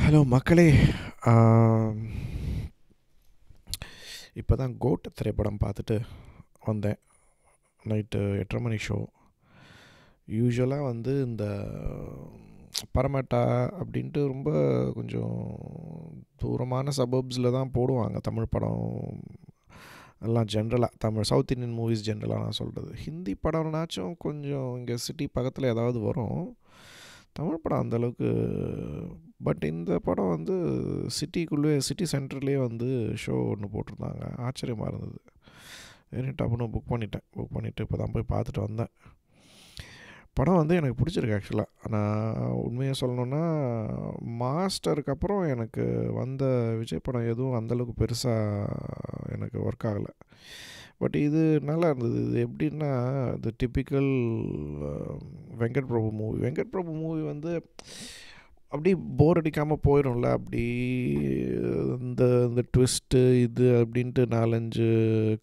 hello மக்களே இப்போ தான் கோட் திரைப்படம் பார்த்துட்டு வந்தேன் நைட்டு எட்டரை மணி ஷோ யூஸ்வலாக வந்து இந்த பரமேட்டா அப்படின்ட்டு ரொம்ப கொஞ்சம் தூரமான சபப்ஸில் தான் போடுவாங்க தமிழ் படம் எல்லாம் ஜென்ரலாக தமிழ் சவுத் இந்தியன் மூவிஸ் ஜென்ரலாக நான் சொல்கிறது ஹிந்தி படம்னாச்சும் கொஞ்சம் இங்கே சிட்டி பக்கத்தில் ஏதாவது வரும் தமிழ் படம் அந்தளவுக்கு பட் இந்த படம் வந்து சிட்டிக்குள்ளே சிட்டி சென்டர்லேயே வந்து ஷோ ஒன்று போட்டிருந்தாங்க ஆச்சரியமாக இருந்தது சரி புக் பண்ணிட்டேன் புக் பண்ணிவிட்டு இப்போ தான் போய் பார்த்துட்டு வந்தேன் படம் வந்து எனக்கு பிடிச்சிருக்கு ஆக்சுவலாக நான் உண்மையாக சொல்லணுன்னா மாஸ்டருக்கு அப்புறம் எனக்கு வந்த விஜய் படம் எதுவும் அந்தளவுக்கு பெருசாக எனக்கு ஒர்க் ஆகலை பட் இது நல்லா இருந்தது இது எப்படின்னா இந்த typical Venkat Prabhu movie Venkat Prabhu movie வந்து அப்படி போர் அடிக்காமல் போயிடும்ல அப்படி இந்த இந்த ட்விஸ்ட்டு இது அப்படின்ட்டு நாலஞ்சு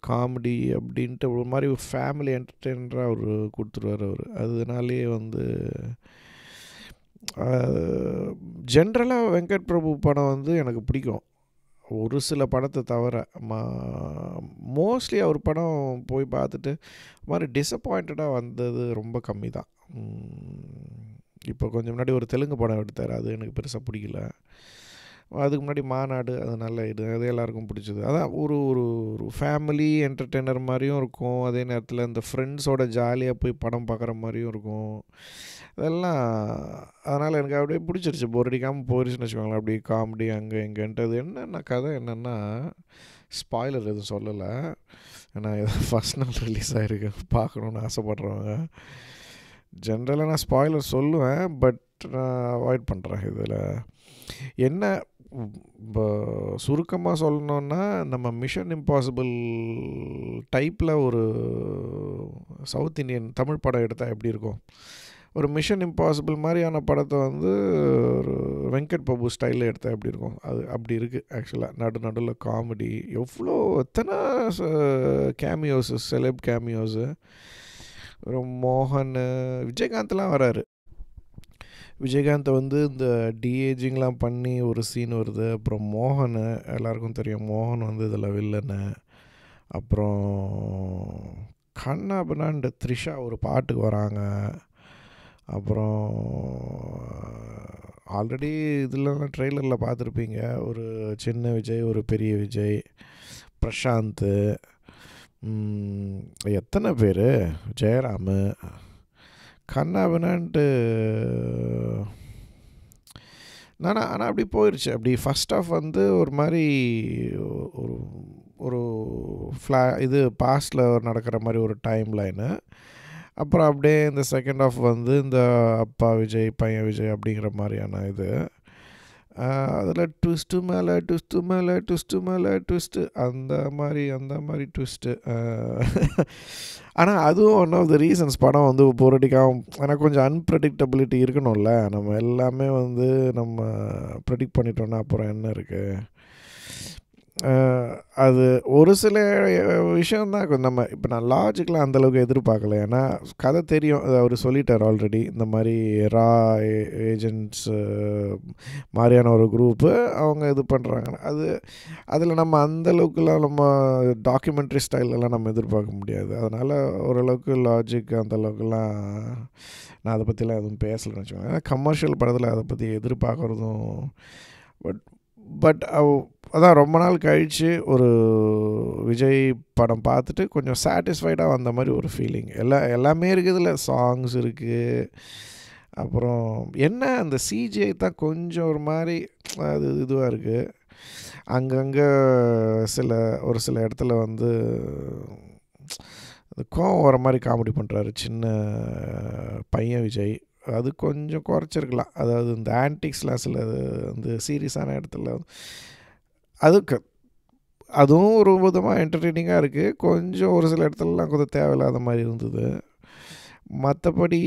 காமெடி அப்படின்ட்டு ஒரு மாதிரி ஒரு ஃபேமிலி என்டர்டெய்னராக அவர் கொடுத்துருவார் அவர் அதனாலேயே வந்து ஜென்ரலாக வெங்கட் பிரபு படம் வந்து எனக்கு பிடிக்கும் ஒரு சில படத்தை தவிர மோஸ்ட்லி அவர் படம் போய் பார்த்துட்டு மாதிரி டிசப்பாயிண்டடாக வந்தது ரொம்ப கம்மி தான் இப்போ கொஞ்சம் முன்னாடி ஒரு தெலுங்கு படம் எடுத்தார் அது எனக்கு பெருசாக பிடிக்கல அதுக்கு முன்னாடி மாநாடு அது நல்ல இது அது எல்லாருக்கும் பிடிச்சது அதான் ஒரு ஒரு ஒரு ஃபேமிலி என்டர்டெய்னர் மாதிரியும் இருக்கும் அதே நேரத்தில் இந்த ஃப்ரெண்ட்ஸோட ஜாலியாக போய் படம் பார்க்குற மாதிரியும் இருக்கும் அதெல்லாம் அதனால் எனக்கு அப்படியே பிடிச்சிருச்சு அடிக்காமல் போயிருச்சுன்னு வச்சுக்கோங்களேன் அப்படியே காமெடி அங்கே எங்கேன்ட்டு அது என்னென்ன கதை என்னென்னா ஸ்பாய்லர் எதுவும் சொல்லலை ஏன்னா ஃபஸ்ட் நாள் ரிலீஸ் ஆகிருக்கு பார்க்கணுன்னு ஆசைப்பட்றவங்க ஜென்ரலாக நான் ஸ்பாய்லர் சொல்லுவேன் பட் நான் அவாய்ட் பண்ணுறேன் இதில் என்ன இப்போ சுருக்கமாக சொல்லணுன்னா நம்ம மிஷன் இம்பாசிபிள் டைப்பில் ஒரு சவுத் இந்தியன் தமிழ் படம் எடுத்தால் எப்படி இருக்கும் ஒரு மிஷன் இம்பாசிபிள் மாதிரியான படத்தை வந்து ஒரு வெங்கட் பிரபு ஸ்டைலில் எடுத்தால் எப்படி இருக்கும் அது அப்படி இருக்குது ஆக்சுவலாக நடு நடுவில் காமெடி எவ்வளோ எத்தனை கேமியோஸு செலப் கேமியோஸு மோகன் விஜயகாந்த்லாம் வராரு விஜயகாந்தை வந்து இந்த டிஏஜிங்லாம் பண்ணி ஒரு சீன் வருது அப்புறம் மோகன் எல்லாருக்கும் தெரியும் மோகன் வந்து இதில் வில்லனு அப்புறம் கண்ணா இந்த த்ரிஷா ஒரு பாட்டுக்கு வராங்க அப்புறம் ஆல்ரெடி இதெல்லாம் ட்ரெய்லரில் பார்த்துருப்பீங்க ஒரு சின்ன விஜய் ஒரு பெரிய விஜய் பிரசாந்த் எத்தனை பேர் ஜெயராமு கண்ணாபினான்ட்டு நானா ஆனால் அப்படி போயிடுச்சு அப்படி ஃபஸ்ட் ஆஃப் வந்து ஒரு மாதிரி ஒரு ஒரு ஃப்ளா இது பாஸ்டில் நடக்கிற மாதிரி ஒரு டைம் லைனு அப்புறம் அப்படியே இந்த செகண்ட் ஆஃப் வந்து இந்த அப்பா விஜய் பையன் விஜய் அப்படிங்கிற மாதிரியான இது அதில் ட்விஸ்ட்டு மேலே ட்விஸ்ட்டு மேலே ட்விஸ்ட்டு மேலே ட்விஸ்ட்டு அந்த மாதிரி அந்த மாதிரி ட்விஸ்ட்டு ஆனால் அதுவும் ஒன் ஆஃப் த ரீசன்ஸ் படம் வந்து போரடிக்காகவும் ஏன்னா கொஞ்சம் அன்பிரடிக்டபிலிட்டி இருக்கணும்ல நம்ம எல்லாமே வந்து நம்ம ப்ரெடிக்ட் பண்ணிட்டோன்னா அப்புறம் என்ன இருக்குது அது ஒரு சில விஷயந்தான் நம்ம இப்போ நான் லாஜிக்கலாக அந்தளவுக்கு எதிர்பார்க்கல ஏன்னா கதை தெரியும் அவர் சொல்லிட்டார் ஆல்ரெடி இந்த மாதிரி ரா ஏஜென்ட்ஸ் மாதிரியான ஒரு குரூப்பு அவங்க இது பண்ணுறாங்க அது அதில் நம்ம அந்தளவுக்குலாம் நம்ம டாக்குமெண்ட்ரி ஸ்டைலெலாம் நம்ம எதிர்பார்க்க முடியாது அதனால் ஓரளவுக்கு லாஜிக் அந்தளவுக்குலாம் நான் அதை பற்றிலாம் எதுவும் பேசலன்னு வச்சுக்கோங்க ஏன்னா கமர்ஷியல் படத்தில் அதை பற்றி எதிர்பார்க்குறதும் பட் பட் uh, அதான் ரொம்ப நாள் கழித்து ஒரு விஜய் படம் பார்த்துட்டு கொஞ்சம் சாட்டிஸ்ஃபைடாக வந்த மாதிரி ஒரு ஃபீலிங் எல்லா எல்லாமே இருக்குதுல்ல சாங்ஸ் இருக்குது அப்புறம் என்ன அந்த சிஜிஐ தான் கொஞ்சம் ஒரு மாதிரி அது இதுவாக இருக்குது அங்கங்கே சில ஒரு சில இடத்துல வந்து கோவம் வர மாதிரி காமெடி பண்ணுறாரு சின்ன பையன் விஜய் அது கொஞ்சம் குறைச்சிருக்கலாம் அதாவது இந்த ஆன்டிக்ஸ் கிளாஸில் அது வந்து சீரியஸான இடத்துல அதுக்கு அதுவும் ஒரு விதமாக என்டர்டெய்னிங்காக இருக்குது கொஞ்சம் ஒரு சில இடத்துலலாம் கொஞ்சம் தேவையில்லாத மாதிரி இருந்தது மற்றபடி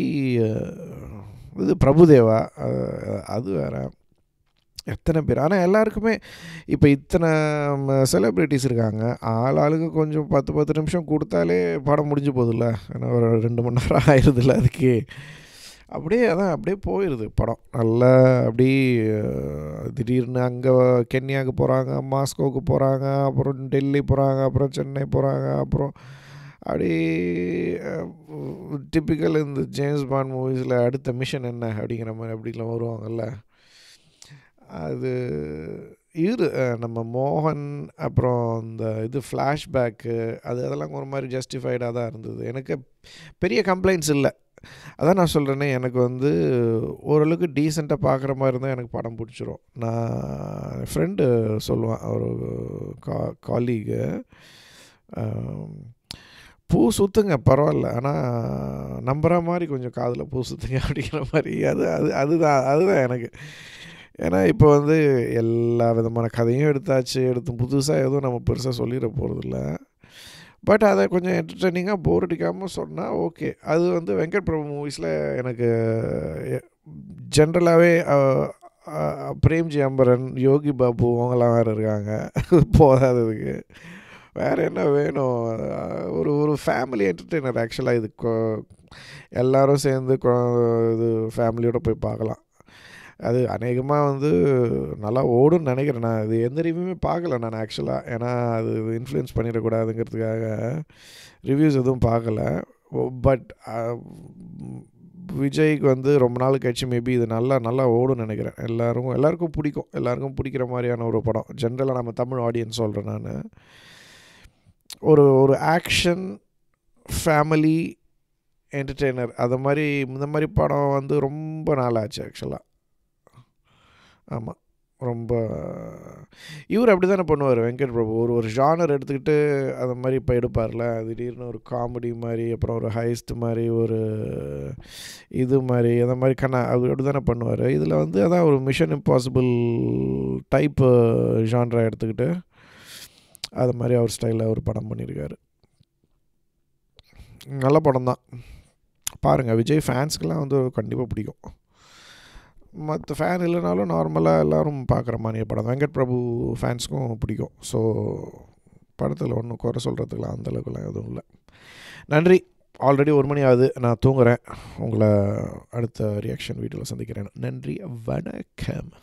இது பிரபுதேவா அது வேறு எத்தனை பேர் ஆனால் எல்லாருக்குமே இப்போ இத்தனை செலிப்ரிட்டிஸ் இருக்காங்க ஆள் ஆளுக்கு கொஞ்சம் பத்து பத்து நிமிஷம் கொடுத்தாலே படம் முடிஞ்சு போதில்ல ஏன்னா ஒரு ரெண்டு மணி நேரம் ஆயிடுதுல்ல அதுக்கு அப்படியே அதான் அப்படியே போயிடுது படம் நல்லா அப்படி திடீர்னு அங்கே கென்யாவுக்கு போகிறாங்க மாஸ்கோவுக்கு போகிறாங்க அப்புறம் டெல்லி போகிறாங்க அப்புறம் சென்னை போகிறாங்க அப்புறம் அப்படி டிப்பிக்கல் இந்த ஜேம்ஸ் பாண்ட் மூவிஸில் அடுத்த மிஷன் என்ன அப்படிங்கிற மாதிரி அப்படிலாம் வருவாங்கல்ல அது இரு நம்ம மோகன் அப்புறம் இந்த இது ஃப்ளாஷ்பேக்கு அது அதெல்லாம் ஒரு மாதிரி ஜஸ்டிஃபைடாக தான் இருந்தது எனக்கு பெரிய கம்ப்ளைண்ட்ஸ் இல்லை அதான் நான் சொல்கிறேன்னே எனக்கு வந்து ஓரளவுக்கு டீசெண்டாக பார்க்குற மாதிரி இருந்தால் எனக்கு படம் பிடிச்சிரும் நான் ஃப்ரெண்டு சொல்லுவேன் ஒரு கா காலீகு பூ சுத்துங்க பரவாயில்ல ஆனால் நம்புகிற மாதிரி கொஞ்சம் காதில் பூ சுற்றுங்க அப்படிங்கிற மாதிரி அது அது அதுதான் அதுதான் எனக்கு ஏன்னா இப்போ வந்து எல்லா விதமான கதையும் எடுத்தாச்சு எடுத்து புதுசாக எதுவும் நம்ம பெருசாக சொல்லிட போகிறதில்ல பட் அதை கொஞ்சம் என்டர்டெய்னிங்காக போர் அடிக்காமல் சொன்னால் ஓகே அது வந்து வெங்கட் பிரபு மூவிஸில் எனக்கு ஜென்ரலாகவே பிரேம்ஜி அம்பரன் யோகி பாபு அவங்களாம் வேறு இருக்காங்க போதாததுக்கு வேறு என்ன வேணும் ஒரு ஒரு ஃபேமிலி என்டர்டெய்னர் ஆக்சுவலாக இது எல்லோரும் சேர்ந்து இது ஃபேமிலியோடு போய் பார்க்கலாம் அது அநேகமாக வந்து நல்லா ஓடும்னு நினைக்கிறேன் நான் அது எந்த ரிவ்யூமே பார்க்கல நான் ஆக்சுவலாக ஏன்னா அது இன்ஃப்ளூயன்ஸ் பண்ணிடக்கூடாதுங்கிறதுக்காக ரிவ்யூஸ் எதுவும் பார்க்கல பட் விஜய்க்கு வந்து ரொம்ப நாள் கழிச்சு மேபி இது நல்லா நல்லா ஓடும்னு நினைக்கிறேன் எல்லாருக்கும் எல்லாருக்கும் பிடிக்கும் எல்லாருக்கும் பிடிக்கிற மாதிரியான ஒரு படம் ஜென்ரலாக நம்ம தமிழ் ஆடியன்ஸ் சொல்கிறேன் நான் ஒரு ஒரு ஆக்ஷன் ஃபேமிலி என்டர்டெய்னர் அது மாதிரி இந்த மாதிரி படம் வந்து ரொம்ப நாளாச்சு ஆக்சுவலாக ஆமாம் ரொம்ப இவர் அப்படி தானே பண்ணுவார் வெங்கட் பிரபு ஒரு ஒரு ஜானர் எடுத்துக்கிட்டு அந்த மாதிரி இப்போ எடுப்பார்ல திடீர்னு ஒரு காமெடி மாதிரி அப்புறம் ஒரு ஹைஸ்ட் மாதிரி ஒரு இது மாதிரி அந்த மாதிரி கண்ணா அவர் அப்படி தானே பண்ணுவார் இதில் வந்து அதான் ஒரு மிஷன் இம்பாசிபிள் டைப்பு ஜான்ரை எடுத்துக்கிட்டு அது மாதிரி அவர் ஸ்டைலில் அவர் படம் பண்ணியிருக்காரு நல்ல படம் தான் பாருங்கள் விஜய் ஃபேன்ஸ்க்கெலாம் வந்து கண்டிப்பாக பிடிக்கும் மற்ற ஃபேன் இல்லைனாலும் நார்மலாக எல்லோரும் பார்க்குற மாதிரி படம் வெங்கட் பிரபு ஃபேன்ஸ்க்கும் பிடிக்கும் ஸோ படத்தில் ஒன்றும் குறை சொல்கிறதுக்குலாம் அந்தளவுக்குலாம் எதுவும் இல்லை நன்றி ஆல்ரெடி ஒரு மணி ஆகுது நான் தூங்குகிறேன் உங்களை அடுத்த ரியாக்ஷன் வீட்டில் சந்திக்கிறேன் நன்றி வணக்கம்